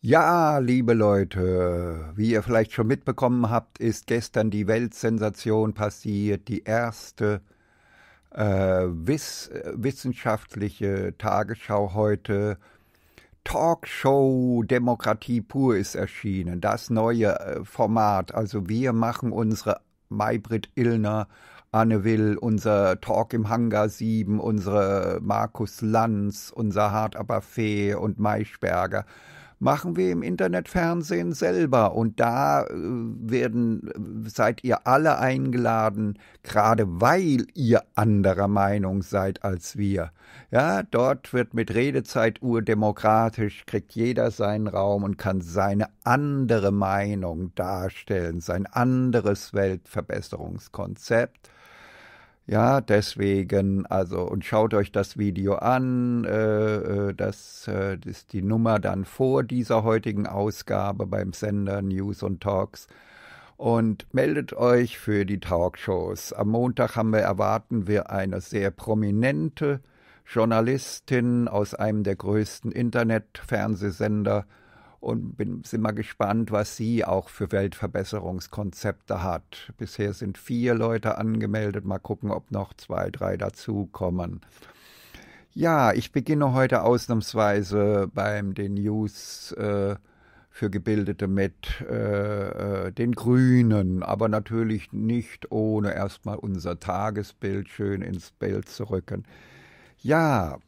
Ja, liebe Leute, wie ihr vielleicht schon mitbekommen habt, ist gestern die Weltsensation passiert, die erste äh, wiss wissenschaftliche Tagesschau heute. Talkshow Demokratie pur ist erschienen, das neue äh, Format. Also wir machen unsere Maybrit Illner, Anne Will, unser Talk im Hangar 7, unsere Markus Lanz, unser Hart aber Fee und Maischberger machen wir im Internetfernsehen selber. Und da äh, werden, äh, seid ihr alle eingeladen, gerade weil ihr anderer Meinung seid als wir. Ja, dort wird mit Redezeit urdemokratisch, kriegt jeder seinen Raum und kann seine andere Meinung darstellen, sein anderes Weltverbesserungskonzept. Ja, deswegen, also, und schaut euch das Video an. Äh, äh das, äh, ist die Nummer dann vor dieser heutigen Ausgabe beim Sender News und Talks. Und meldet euch für die Talkshows. Am Montag haben wir, erwarten wir eine sehr prominente Journalistin aus einem der größten Internet-Fernsehsender und bin, sind mal gespannt, was sie auch für Weltverbesserungskonzepte hat. Bisher sind vier Leute angemeldet, mal gucken, ob noch zwei, drei dazukommen. Ja, ich beginne heute ausnahmsweise beim den News äh, für Gebildete mit äh, äh den Grünen, aber natürlich nicht ohne erstmal unser Tagesbild schön ins Bild zu rücken. Ja,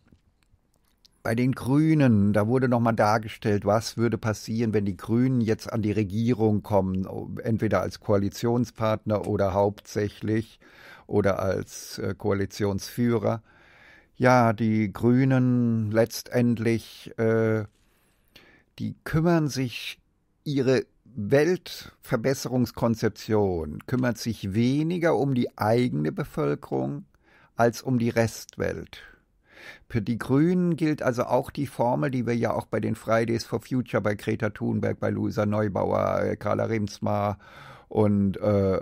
bei den Grünen, da wurde nochmal dargestellt, was würde passieren, wenn die Grünen jetzt an die Regierung kommen, entweder als Koalitionspartner oder hauptsächlich oder als äh, Koalitionsführer. Ja, die Grünen letztendlich, äh, die kümmern sich ihre Weltverbesserungskonzeption kümmert sich weniger um die eigene Bevölkerung als um die Restwelt. Für die Grünen gilt also auch die Formel, die wir ja auch bei den Fridays for Future, bei Greta Thunberg, bei Luisa Neubauer, äh, Carla Remsmar und, äh,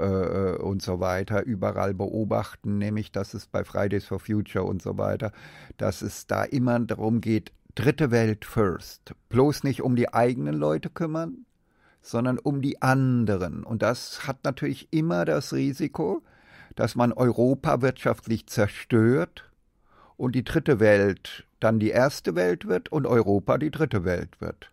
äh, und so weiter überall beobachten, nämlich dass es bei Fridays for Future und so weiter, dass es da immer darum geht, dritte Welt first. Bloß nicht um die eigenen Leute kümmern, sondern um die anderen. Und das hat natürlich immer das Risiko, dass man Europa wirtschaftlich zerstört und die dritte Welt dann die erste Welt wird und Europa die dritte Welt wird.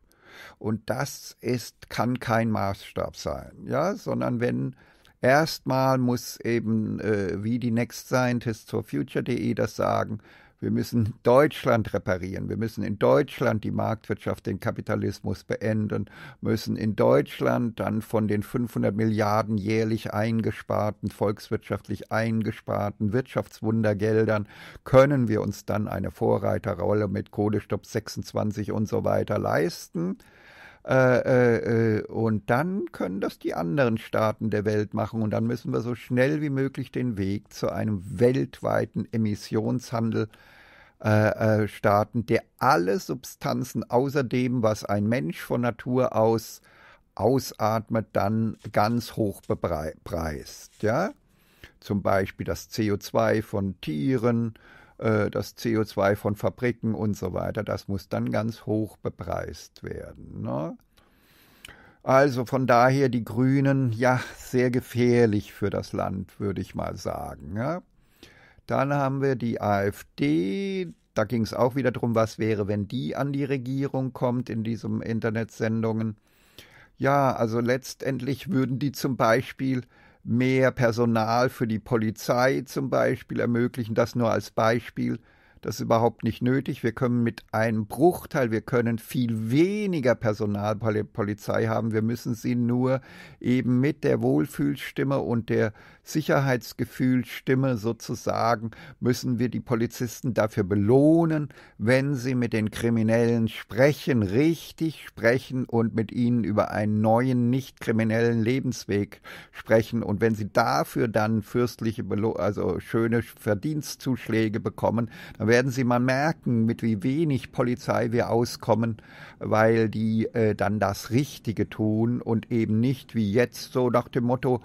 Und das ist, kann kein Maßstab sein, ja, sondern wenn erstmal muss eben, äh, wie die Next Scientists for Future.de das sagen, wir müssen Deutschland reparieren. Wir müssen in Deutschland die Marktwirtschaft, den Kapitalismus beenden, müssen in Deutschland dann von den 500 Milliarden jährlich eingesparten, volkswirtschaftlich eingesparten Wirtschaftswundergeldern, können wir uns dann eine Vorreiterrolle mit Kohlestopp 26 und so weiter leisten. Äh, äh, äh, und dann können das die anderen Staaten der Welt machen. Und dann müssen wir so schnell wie möglich den Weg zu einem weltweiten Emissionshandel äh, äh starten, der alle Substanzen außer dem, was ein Mensch von Natur aus ausatmet, dann ganz hoch bepreist. Ja? Zum Beispiel das CO2 von Tieren, äh, das CO2 von Fabriken und so weiter, das muss dann ganz hoch bepreist werden. Ne? Also von daher die Grünen, ja, sehr gefährlich für das Land, würde ich mal sagen. Ja? Dann haben wir die AfD. Da ging es auch wieder darum, was wäre, wenn die an die Regierung kommt in diesen Internetsendungen. Ja, also letztendlich würden die zum Beispiel mehr Personal für die Polizei zum Beispiel ermöglichen, das nur als Beispiel. Das ist überhaupt nicht nötig. Wir können mit einem Bruchteil, wir können viel weniger Personalpolizei haben. Wir müssen sie nur eben mit der Wohlfühlstimme und der Sicherheitsgefühlstimme sozusagen, müssen wir die Polizisten dafür belohnen, wenn sie mit den Kriminellen sprechen, richtig sprechen und mit ihnen über einen neuen, nicht kriminellen Lebensweg sprechen. Und wenn sie dafür dann fürstliche, Belo also schöne Verdienstzuschläge bekommen, dann werden werden Sie mal merken, mit wie wenig Polizei wir auskommen, weil die äh, dann das Richtige tun und eben nicht wie jetzt so nach dem Motto,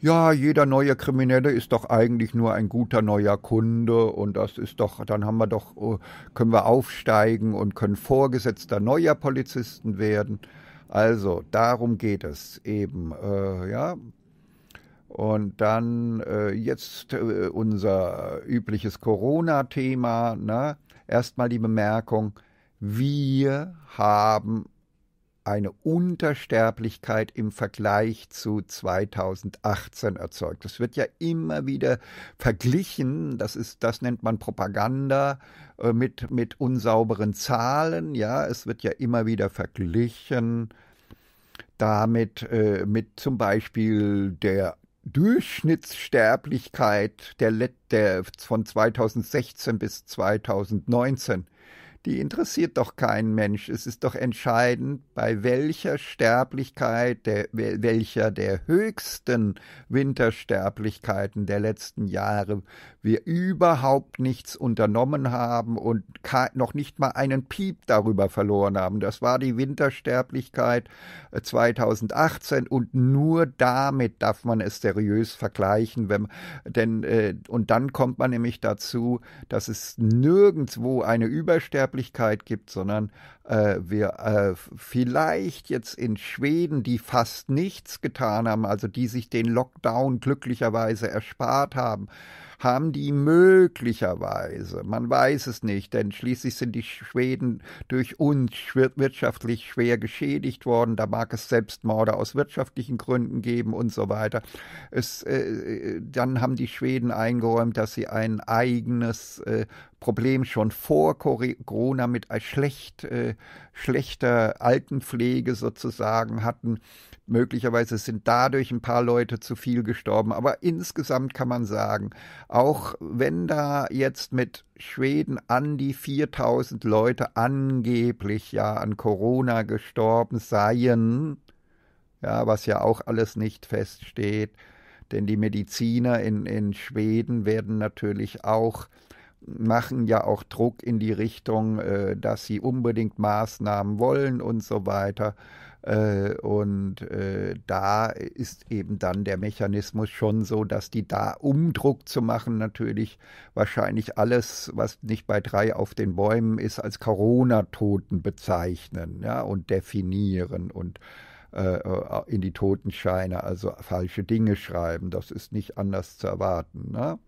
ja, jeder neue Kriminelle ist doch eigentlich nur ein guter neuer Kunde und das ist doch, dann haben wir doch, oh, können wir aufsteigen und können Vorgesetzter neuer Polizisten werden. Also darum geht es eben, äh, ja, und dann äh, jetzt äh, unser übliches Corona-Thema. Ne? Erstmal die Bemerkung, wir haben eine Untersterblichkeit im Vergleich zu 2018 erzeugt. Das wird ja immer wieder verglichen, das ist das nennt man Propaganda äh, mit mit unsauberen Zahlen, ja, es wird ja immer wieder verglichen damit äh, mit zum Beispiel der Durchschnittssterblichkeit der, Let der von 2016 bis 2019 die interessiert doch keinen Mensch. Es ist doch entscheidend, bei welcher Sterblichkeit, der, welcher der höchsten Wintersterblichkeiten der letzten Jahre wir überhaupt nichts unternommen haben und noch nicht mal einen Piep darüber verloren haben. Das war die Wintersterblichkeit 2018 äh, und nur damit darf man es seriös vergleichen, wenn, denn, äh, und dann kommt man nämlich dazu, dass es nirgendwo eine Übersterblichkeit Sterblichkeit gibt, sondern äh, wir äh, vielleicht jetzt in Schweden, die fast nichts getan haben, also die sich den Lockdown glücklicherweise erspart haben, haben die möglicherweise, man weiß es nicht, denn schließlich sind die Schweden durch uns wirtschaftlich schwer geschädigt worden, da mag es Selbstmorde aus wirtschaftlichen Gründen geben und so weiter. Es, äh, dann haben die Schweden eingeräumt, dass sie ein eigenes äh, Problem schon vor Corona mit schlecht äh, schlechter Altenpflege sozusagen hatten. Möglicherweise sind dadurch ein paar Leute zu viel gestorben. Aber insgesamt kann man sagen, auch wenn da jetzt mit Schweden an die 4000 Leute angeblich ja an Corona gestorben seien, ja, was ja auch alles nicht feststeht, denn die Mediziner in, in Schweden werden natürlich auch machen ja auch Druck in die Richtung, äh, dass sie unbedingt Maßnahmen wollen und so weiter. Äh, und äh, da ist eben dann der Mechanismus schon so, dass die da, um Druck zu machen, natürlich wahrscheinlich alles, was nicht bei drei auf den Bäumen ist, als Corona-Toten bezeichnen ja, und definieren und äh, äh, in die Totenscheine, also falsche Dinge schreiben. Das ist nicht anders zu erwarten. Ne?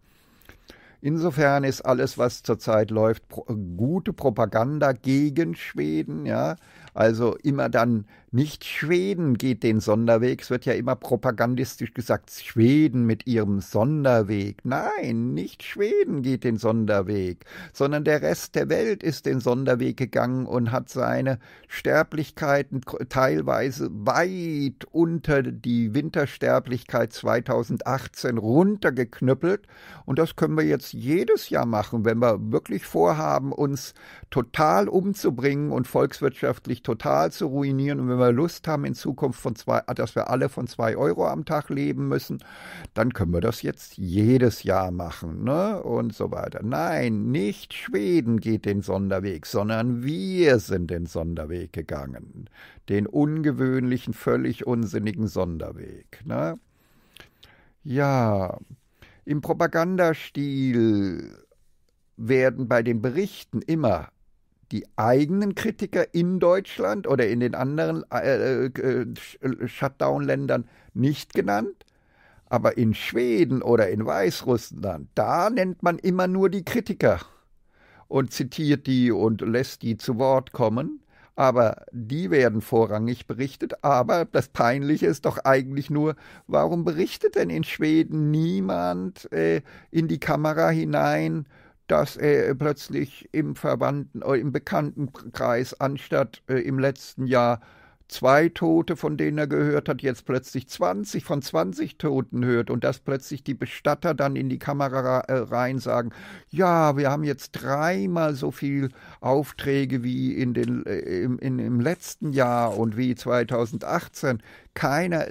Insofern ist alles, was zurzeit läuft, pro, äh, gute Propaganda gegen Schweden, ja, also immer dann nicht Schweden geht den Sonderweg. Es wird ja immer propagandistisch gesagt, Schweden mit ihrem Sonderweg. Nein, nicht Schweden geht den Sonderweg, sondern der Rest der Welt ist den Sonderweg gegangen und hat seine Sterblichkeiten teilweise weit unter die Wintersterblichkeit 2018 runtergeknüppelt. Und das können wir jetzt jedes Jahr machen, wenn wir wirklich vorhaben, uns total umzubringen und volkswirtschaftlich total zu ruinieren. Und wenn wir Lust haben in Zukunft von zwei, dass wir alle von zwei Euro am Tag leben müssen, dann können wir das jetzt jedes Jahr machen, ne? Und so weiter. Nein, nicht Schweden geht den Sonderweg, sondern wir sind den Sonderweg gegangen. Den ungewöhnlichen, völlig unsinnigen Sonderweg, ne? Ja, im Propagandastil werden bei den Berichten immer die eigenen Kritiker in Deutschland oder in den anderen äh, äh, äh, Shutdown-Ländern nicht genannt. Aber in Schweden oder in Weißrussland, da nennt man immer nur die Kritiker und zitiert die und lässt die zu Wort kommen. Aber die werden vorrangig berichtet. Aber das Peinliche ist doch eigentlich nur, warum berichtet denn in Schweden niemand äh, in die Kamera hinein dass er äh, plötzlich im Verwandten, äh, im Bekanntenkreis anstatt äh, im letzten Jahr zwei Tote, von denen er gehört hat, jetzt plötzlich 20 von 20 Toten hört und dass plötzlich die Bestatter dann in die Kamera äh, rein sagen, ja, wir haben jetzt dreimal so viel Aufträge wie in den, äh, im, in, im letzten Jahr und wie 2018. Keiner,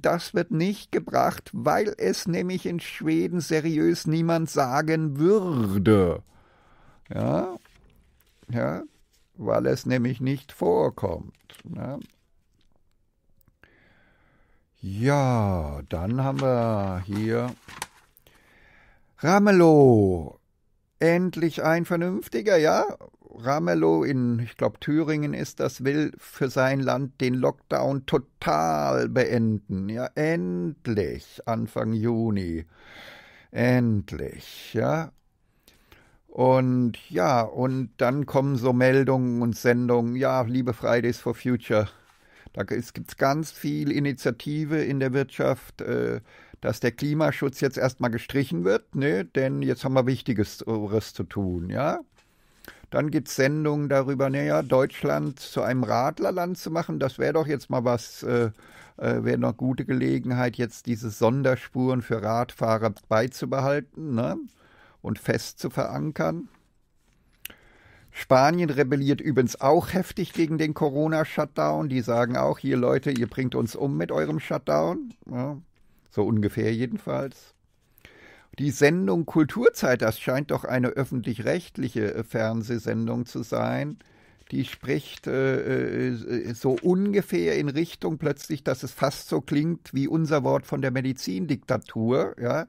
das wird nicht gebracht, weil es nämlich in Schweden seriös niemand sagen würde. Ja, ja, weil es nämlich nicht vorkommt. Ne? Ja, dann haben wir hier Ramelow. Endlich ein vernünftiger, ja? Ramelow in, ich glaube, Thüringen ist das, will für sein Land den Lockdown total beenden. Ja, endlich, Anfang Juni. Endlich, ja. Und ja, und dann kommen so Meldungen und Sendungen, ja, liebe Fridays for Future. Da gibt es ganz viel Initiative in der Wirtschaft, äh, dass der Klimaschutz jetzt erstmal gestrichen wird, ne? denn jetzt haben wir Wichtigeres äh, zu tun, ja. Dann gibt es Sendungen darüber, naja, Deutschland zu einem Radlerland zu machen, das wäre doch jetzt mal was, äh, äh wäre noch gute Gelegenheit, jetzt diese Sonderspuren für Radfahrer beizubehalten. Ne? und fest zu verankern. Spanien rebelliert übrigens auch heftig gegen den Corona-Shutdown. Die sagen auch, hier Leute, ihr bringt uns um mit eurem Shutdown. Ja, so ungefähr jedenfalls. Die Sendung Kulturzeit, das scheint doch eine öffentlich-rechtliche äh, Fernsehsendung zu sein, die spricht äh, äh, so ungefähr in Richtung plötzlich, dass es fast so klingt wie unser Wort von der Medizindiktatur. Ja?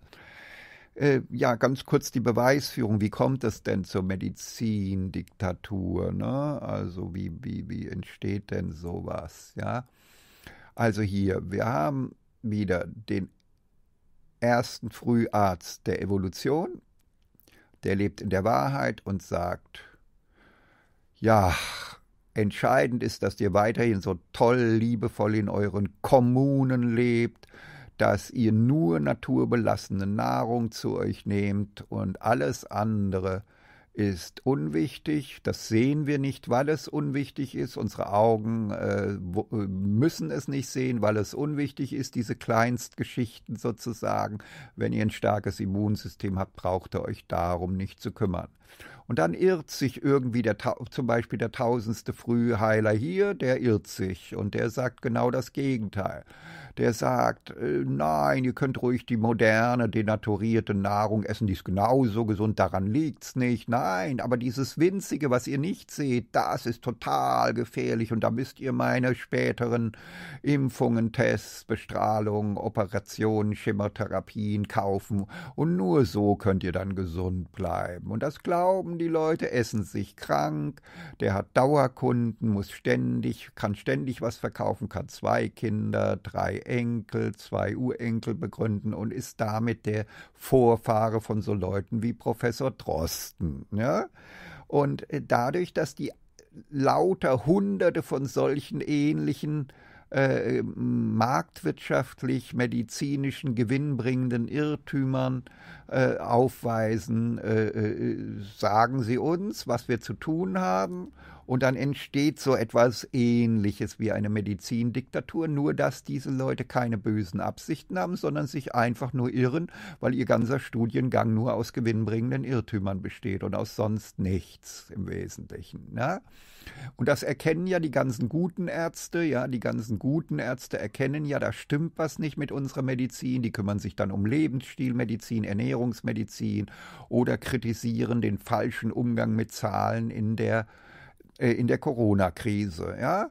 Äh, ja, ganz kurz die Beweisführung. Wie kommt es denn zur Medizindiktatur? Ne? Also wie, wie, wie entsteht denn sowas? Ja? Also hier, wir haben wieder den ersten Früharzt der Evolution, der lebt in der Wahrheit und sagt, ja, entscheidend ist, dass ihr weiterhin so toll, liebevoll in euren Kommunen lebt, dass ihr nur naturbelassene Nahrung zu euch nehmt und alles andere ist unwichtig. Das sehen wir nicht, weil es unwichtig ist. Unsere Augen äh, äh, müssen es nicht sehen, weil es unwichtig ist, diese Kleinstgeschichten sozusagen. Wenn ihr ein starkes Immunsystem habt, braucht ihr euch darum nicht zu kümmern. Und dann irrt sich irgendwie der, zum Beispiel der tausendste Frühheiler hier, der irrt sich und der sagt genau das Gegenteil. Der sagt, äh, nein, ihr könnt ruhig die moderne, denaturierte Nahrung essen, die ist genauso gesund, daran liegt's nicht. Nein, aber dieses Winzige, was ihr nicht seht, das ist total gefährlich und da müsst ihr meine späteren Impfungen, Tests, Bestrahlungen, Operationen, Schimmertherapien kaufen und nur so könnt ihr dann gesund bleiben. Und das glauben die Leute, essen sich krank, der hat Dauerkunden, muss ständig, kann ständig was verkaufen, kann zwei Kinder, drei Enkel, zwei Urenkel begründen und ist damit der Vorfahre von so Leuten wie Professor Drosten. Ne? Und äh, dadurch, dass die lauter Hunderte von solchen ähnlichen äh, äh, marktwirtschaftlich medizinischen gewinnbringenden Irrtümern äh, aufweisen, äh, äh, sagen Sie uns, was wir zu tun haben und dann entsteht so etwas Ähnliches wie eine Medizindiktatur, nur dass diese Leute keine bösen Absichten haben, sondern sich einfach nur irren, weil ihr ganzer Studiengang nur aus gewinnbringenden Irrtümern besteht und aus sonst nichts im Wesentlichen. Ne? Und das erkennen ja die ganzen guten Ärzte, ja, die ganzen guten Ärzte erkennen ja, da stimmt was nicht mit unserer Medizin. Die kümmern sich dann um Lebensstilmedizin, Ernährungsmedizin oder kritisieren den falschen Umgang mit Zahlen in der äh, in der Corona-Krise, ja.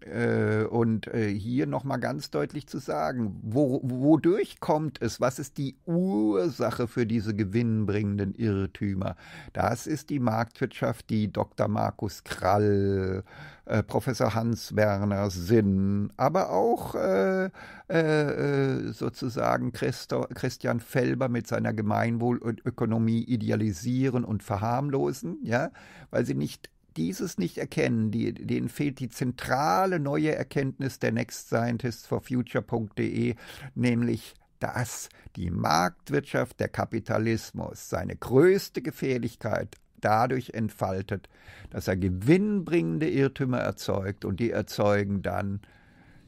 Äh, und äh, hier nochmal ganz deutlich zu sagen, wo, wodurch kommt es? Was ist die Ursache für diese gewinnbringenden Irrtümer? Das ist die Marktwirtschaft, die Dr. Markus Krall, äh, Professor Hans-Werner Sinn, aber auch äh, äh, sozusagen Christo, Christian Felber mit seiner Gemeinwohlökonomie idealisieren und verharmlosen, ja, weil sie nicht dieses nicht erkennen, die, denen fehlt die zentrale neue Erkenntnis der Next Scientists for Future.de, nämlich dass die Marktwirtschaft, der Kapitalismus, seine größte Gefährlichkeit dadurch entfaltet, dass er gewinnbringende Irrtümer erzeugt und die erzeugen dann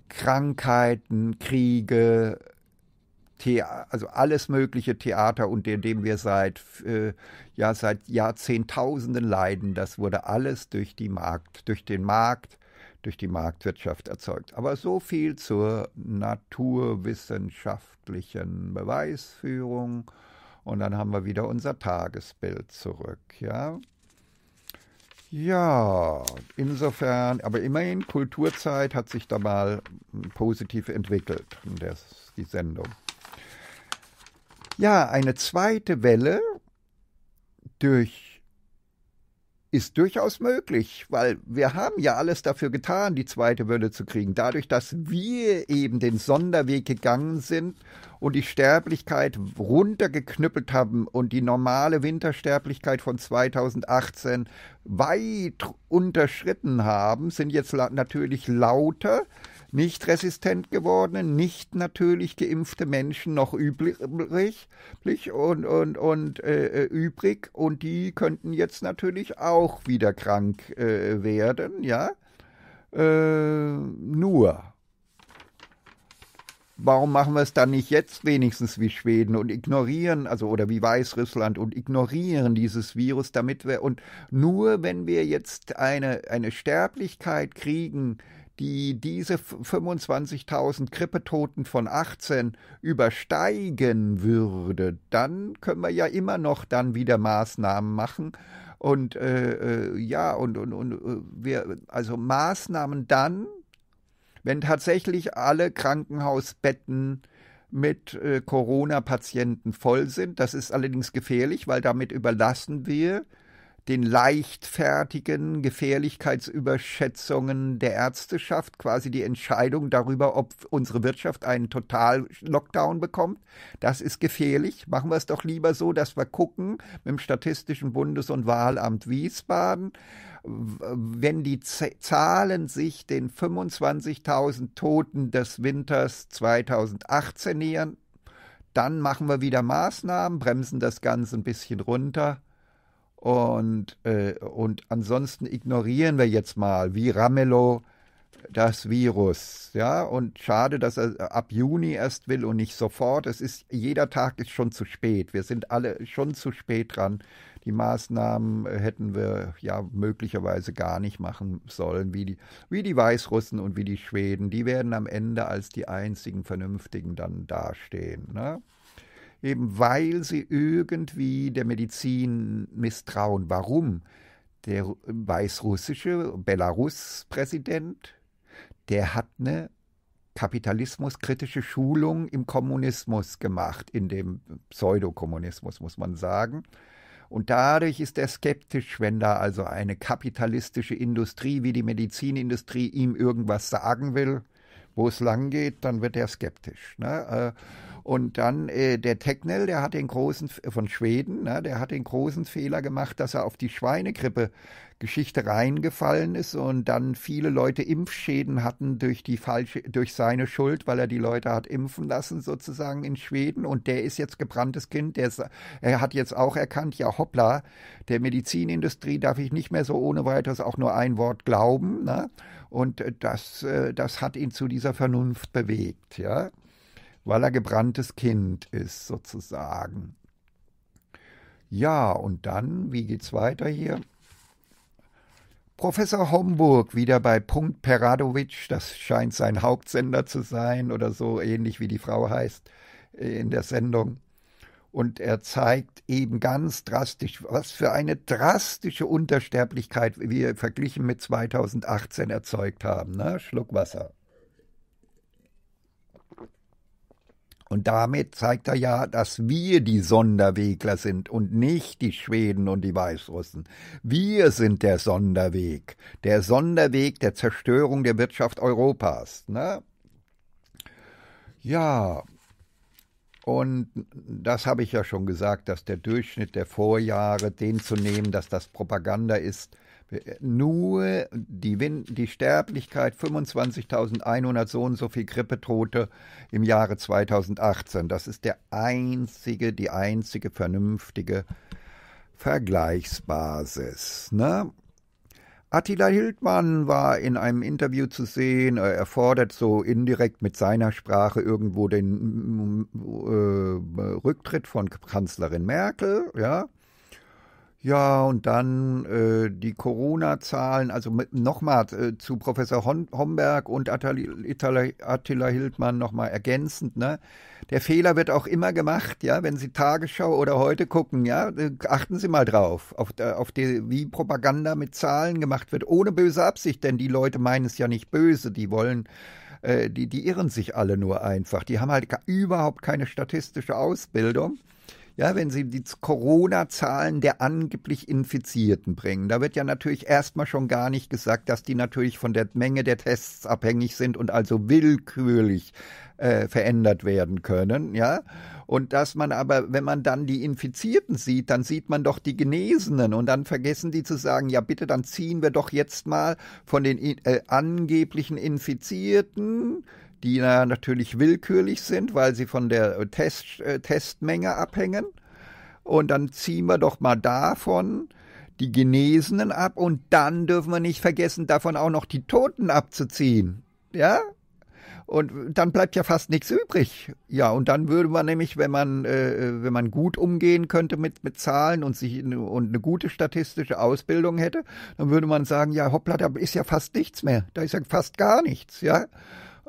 Krankheiten, Kriege, The also alles mögliche Theater, unter dem wir seit, äh, ja, seit Jahrzehntausenden leiden, das wurde alles durch, die Markt, durch den Markt, durch die Marktwirtschaft erzeugt. Aber so viel zur naturwissenschaftlichen Beweisführung. Und dann haben wir wieder unser Tagesbild zurück, ja. Ja, insofern, aber immerhin, Kulturzeit hat sich da mal positiv entwickelt, das, die Sendung. Ja, eine zweite Welle durch ist durchaus möglich, weil wir haben ja alles dafür getan, die zweite Welle zu kriegen. Dadurch, dass wir eben den Sonderweg gegangen sind und die Sterblichkeit runtergeknüppelt haben und die normale Wintersterblichkeit von 2018 weit unterschritten haben, sind jetzt natürlich lauter nicht resistent gewordene, nicht natürlich geimpfte Menschen noch üblich und, und, und äh, äh, übrig und die könnten jetzt natürlich auch wieder krank äh, werden, ja. Äh, nur, warum machen wir es dann nicht jetzt wenigstens wie Schweden und ignorieren, also oder wie Weißrussland und ignorieren dieses Virus, damit wir und nur wenn wir jetzt eine, eine Sterblichkeit kriegen, die diese 25.000 Grippetoten von 18 übersteigen würde, dann können wir ja immer noch dann wieder Maßnahmen machen. Und äh, äh ja, und, und, und äh, wir, also Maßnahmen dann, wenn tatsächlich alle Krankenhausbetten mit äh, Corona-Patienten voll sind. Das ist allerdings gefährlich, weil damit überlassen wir den leichtfertigen Gefährlichkeitsüberschätzungen der Ärzteschaft, quasi die Entscheidung darüber, ob unsere Wirtschaft einen Total-Lockdown bekommt. Das ist gefährlich. Machen wir es doch lieber so, dass wir gucken mit dem Statistischen Bundes- und Wahlamt Wiesbaden, wenn die Z Zahlen sich den 25.000 Toten des Winters 2018 nähern, dann machen wir wieder Maßnahmen, bremsen das Ganze ein bisschen runter und, äh, und ansonsten ignorieren wir jetzt mal, wie Ramelow das Virus. Ja, und schade, dass er ab Juni erst will und nicht sofort. Es ist, jeder Tag ist schon zu spät. Wir sind alle schon zu spät dran. Die Maßnahmen hätten wir ja möglicherweise gar nicht machen sollen, wie die, wie die Weißrussen und wie die Schweden. Die werden am Ende als die einzigen Vernünftigen dann dastehen. Ne? eben weil sie irgendwie der Medizin misstrauen. Warum? Der weißrussische Belarus-Präsident, der hat eine kapitalismuskritische Schulung im Kommunismus gemacht, in dem Pseudokommunismus, muss man sagen. Und dadurch ist er skeptisch, wenn da also eine kapitalistische Industrie wie die Medizinindustrie ihm irgendwas sagen will, wo es lang geht, dann wird er skeptisch. Ne? Äh, und dann äh, der Technell, der hat den großen, von Schweden, ne, der hat den großen Fehler gemacht, dass er auf die Schweinegrippe Geschichte reingefallen ist und dann viele Leute Impfschäden hatten durch die falsche, durch seine Schuld, weil er die Leute hat impfen lassen sozusagen in Schweden und der ist jetzt gebranntes Kind, der ist, er hat jetzt auch erkannt, ja hoppla, der Medizinindustrie darf ich nicht mehr so ohne weiteres auch nur ein Wort glauben, ne? Und äh, das, äh, das hat ihn zu dieser Vernunft bewegt, ja weil er gebranntes Kind ist, sozusagen. Ja, und dann, wie geht's weiter hier? Professor Homburg wieder bei Punkt Peradovic, das scheint sein Hauptsender zu sein oder so ähnlich wie die Frau heißt äh, in der Sendung. Und er zeigt eben ganz drastisch, was für eine drastische Untersterblichkeit wir verglichen mit 2018 erzeugt haben. Ne? Schluck Wasser. Und damit zeigt er ja, dass wir die Sonderwegler sind und nicht die Schweden und die Weißrussen. Wir sind der Sonderweg, der Sonderweg der Zerstörung der Wirtschaft Europas. Ne? Ja, und das habe ich ja schon gesagt, dass der Durchschnitt der Vorjahre, den zu nehmen, dass das Propaganda ist, äh, nur die, Wind, die Sterblichkeit 25.100 so und so viel Grippetote im Jahre 2018. Das ist der einzige, die einzige vernünftige Vergleichsbasis. Ne? Attila Hildmann war in einem Interview zu sehen, äh, er fordert so indirekt mit seiner Sprache irgendwo den äh, Rücktritt von Kanzlerin Merkel, ja. Ja, und dann äh, die Corona-Zahlen, also nochmal äh, zu Professor Hon Homberg und Attila, Attila Hildmann nochmal ergänzend, ne? Der Fehler wird auch immer gemacht, ja, wenn Sie Tagesschau oder heute gucken, ja, äh, achten Sie mal drauf, auf, äh, auf die, wie Propaganda mit Zahlen gemacht wird, ohne böse Absicht, denn die Leute meinen es ja nicht böse, die wollen äh, die, die irren sich alle nur einfach. Die haben halt überhaupt keine statistische Ausbildung ja, wenn sie die Corona-Zahlen der angeblich Infizierten bringen, da wird ja natürlich erstmal schon gar nicht gesagt, dass die natürlich von der Menge der Tests abhängig sind und also willkürlich äh, verändert werden können, ja. Und dass man aber, wenn man dann die Infizierten sieht, dann sieht man doch die Genesenen und dann vergessen die zu sagen, ja bitte, dann ziehen wir doch jetzt mal von den äh, angeblichen Infizierten die natürlich willkürlich sind, weil sie von der äh, Test, äh, Testmenge abhängen. Und dann ziehen wir doch mal davon die Genesenen ab und dann dürfen wir nicht vergessen, davon auch noch die Toten abzuziehen. Ja? Und dann bleibt ja fast nichts übrig. Ja, und dann würde man nämlich, wenn man, äh, äh wenn man gut umgehen könnte mit, mit Zahlen und, sich, und eine gute statistische Ausbildung hätte, dann würde man sagen, ja, hoppla, da ist ja fast nichts mehr. Da ist ja fast gar nichts, ja.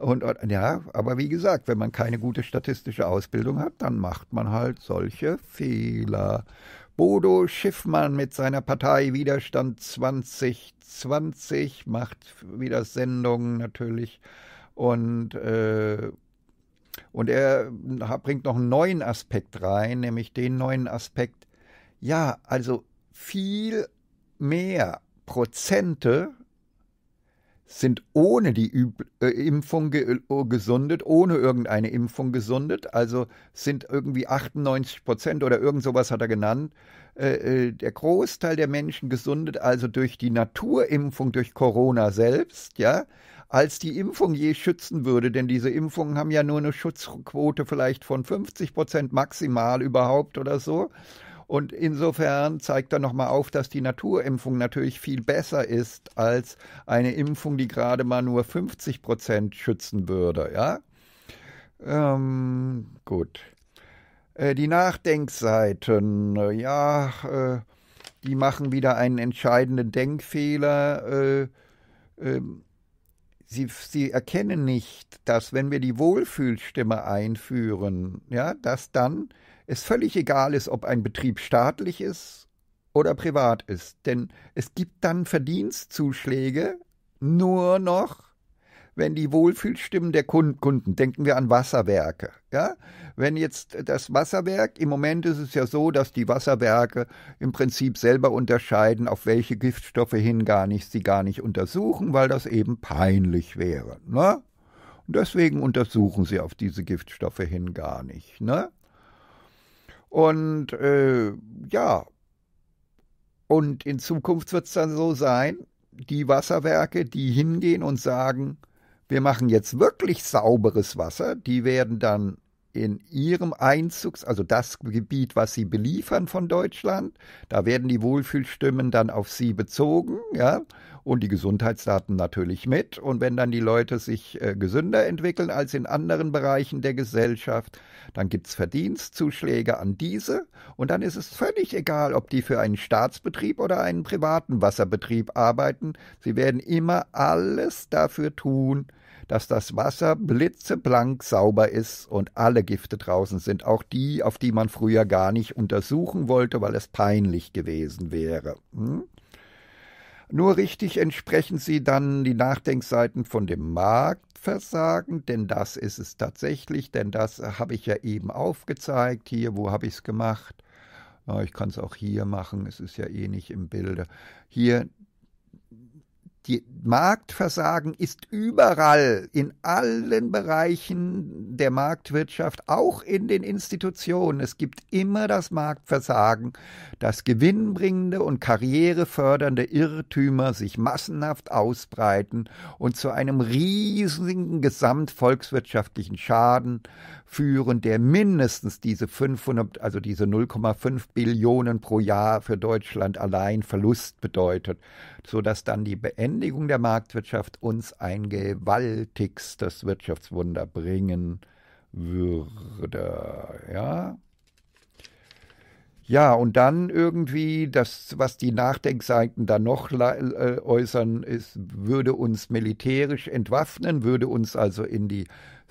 Und, und, äh, ja, aber wie gesagt, wenn man keine gute statistische Ausbildung hat, dann macht man halt solche Fehler. Bodo Schiffmann mit seiner Partei Widerstand 2020 macht wieder Sendungen natürlich und äh, und er bringt noch einen neuen Aspekt rein, nämlich den neuen Aspekt, ja, also viel mehr Prozente sind ohne die Üb äh, Impfung ge äh, gesundet, ohne irgendeine Impfung gesundet. Also sind irgendwie 98 Prozent oder irgend sowas hat er genannt. Äh, äh, der Großteil der Menschen gesundet, also durch die Naturimpfung, durch Corona selbst, ja, als die Impfung je schützen würde. Denn diese Impfungen haben ja nur eine Schutzquote vielleicht von 50 Prozent maximal überhaupt oder so. Und insofern zeigt er nochmal auf, dass die Naturimpfung natürlich viel besser ist als eine Impfung, die gerade mal nur 50 Prozent schützen würde. Ja? Ähm, gut. Äh, die Nachdenkseiten, äh, ja, äh, die machen wieder einen entscheidenden Denkfehler. Ähm, sie, sie, erkennen nicht, dass wenn wir die Wohlfühlstimme einführen, ja, dass dann es völlig egal ist, ob ein Betrieb staatlich ist oder privat ist. Denn es gibt dann Verdienstzuschläge nur noch, wenn die Wohlfühlstimmen der Kunden, denken wir an Wasserwerke, ja, wenn jetzt das Wasserwerk, im Moment ist es ja so, dass die Wasserwerke im Prinzip selber unterscheiden, auf welche Giftstoffe hin gar nicht, sie gar nicht untersuchen, weil das eben peinlich wäre, ne? Und deswegen untersuchen sie auf diese Giftstoffe hin gar nicht, ne? Und äh, ja, und in Zukunft wird es dann so sein, die Wasserwerke, die hingehen und sagen, wir machen jetzt wirklich sauberes Wasser, die werden dann in ihrem Einzugs, also das Gebiet, was sie beliefern von Deutschland, da werden die Wohlfühlstimmen dann auf sie bezogen, ja, und die Gesundheitsdaten natürlich mit. Und wenn dann die Leute sich äh, gesünder entwickeln als in anderen Bereichen der Gesellschaft, dann gibt es Verdienstzuschläge an diese. Und dann ist es völlig egal, ob die für einen Staatsbetrieb oder einen privaten Wasserbetrieb arbeiten. Sie werden immer alles dafür tun, dass das Wasser blitzeblank sauber ist und alle Gifte draußen sind, auch die, auf die man früher gar nicht untersuchen wollte, weil es peinlich gewesen wäre. Hm? Nur richtig entsprechen sie dann die Nachdenkseiten von dem Marktversagen, denn das ist es tatsächlich, denn das habe ich ja eben aufgezeigt. Hier, wo habe ich es gemacht? Ich kann es auch hier machen, es ist ja eh nicht im Bilde. Hier die Marktversagen ist überall, in allen Bereichen der Marktwirtschaft, auch in den Institutionen. Es gibt immer das Marktversagen, dass gewinnbringende und karrierefördernde Irrtümer sich massenhaft ausbreiten und zu einem riesigen gesamtvolkswirtschaftlichen Schaden führen, der mindestens diese 500, also diese 0,5 Billionen pro Jahr für Deutschland allein Verlust bedeutet, sodass dann die Beendigung der Marktwirtschaft uns ein gewaltigstes Wirtschaftswunder bringen würde. Ja. Ja, und dann irgendwie, das, was die Nachdenkseiten dann noch äh, äußern, ist, würde uns militärisch entwaffnen, würde uns also in die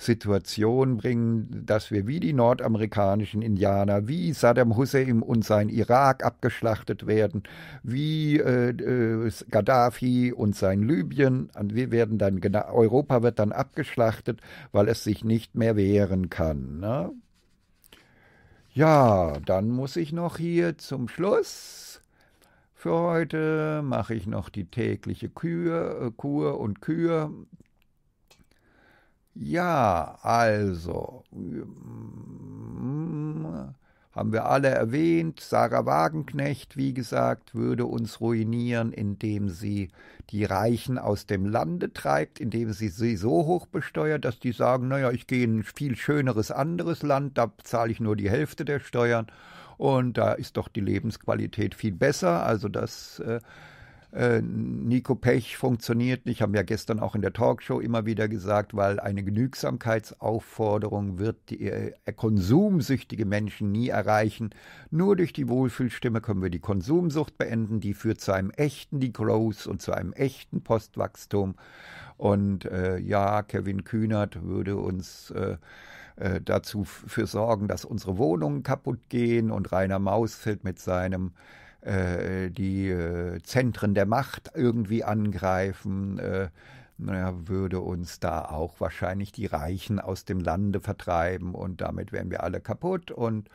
Situation bringen, dass wir wie die nordamerikanischen Indianer, wie Saddam Hussein und sein Irak abgeschlachtet werden, wie äh, äh Gaddafi und sein Libyen. Und wir werden dann, Europa wird dann abgeschlachtet, weil es sich nicht mehr wehren kann. Ne? Ja, dann muss ich noch hier zum Schluss. Für heute mache ich noch die tägliche Kür, äh, Kur und Kür. Ja, also hm, haben wir alle erwähnt. Sarah Wagenknecht, wie gesagt, würde uns ruinieren, indem sie die Reichen aus dem Lande treibt, indem sie sie so hoch besteuert, dass die sagen, naja, ich gehe in ein viel schöneres anderes Land, da zahle ich nur die Hälfte der Steuern und da ist doch die Lebensqualität viel besser. Also das äh, äh, Nico Pech funktioniert nicht, haben wir gestern auch in der Talkshow immer wieder gesagt, weil eine Genügsamkeitsaufforderung wird die äh, konsumsüchtige Menschen nie erreichen. Nur durch die Wohlfühlstimme können wir die Konsumsucht beenden, die führt zu einem echten Degrowth und zu einem echten Postwachstum. Und äh, ja, Kevin Kühnert würde uns äh, äh dazu für sorgen, dass unsere Wohnungen kaputt gehen und Rainer Mausfeld mit seinem äh, die äh, Zentren der Macht irgendwie angreifen, äh, naja, würde uns da auch wahrscheinlich die Reichen aus dem Lande vertreiben und damit wären wir alle kaputt. Und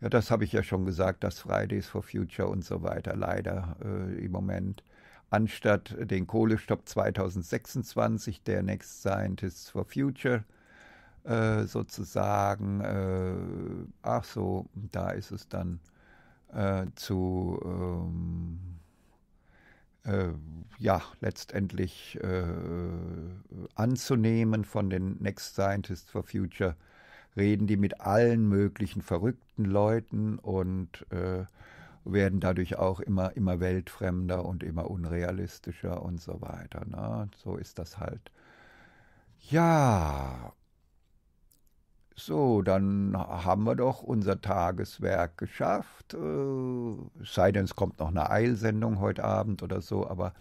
ja, das habe ich ja schon gesagt, dass Fridays for Future und so weiter leider im Moment anstatt den Kohlestopp 2026 der Next Scientists for Future sozusagen, ach so, da ist es dann äh, zu, ähm, äh, ja, letztendlich äh, anzunehmen von den Next Scientists for Future, reden die mit allen möglichen verrückten Leuten und äh, werden dadurch auch immer, immer weltfremder und immer unrealistischer und so weiter. Ne? So ist das halt. Ja, so, dann haben wir doch unser Tageswerk geschafft. Äh, sei denn, es kommt noch eine Eilsendung heute Abend oder so, aber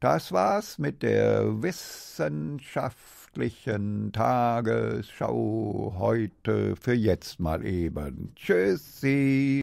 das war's mit der wissenschaftlichen Tagesschau heute für jetzt mal eben. Tschüssi!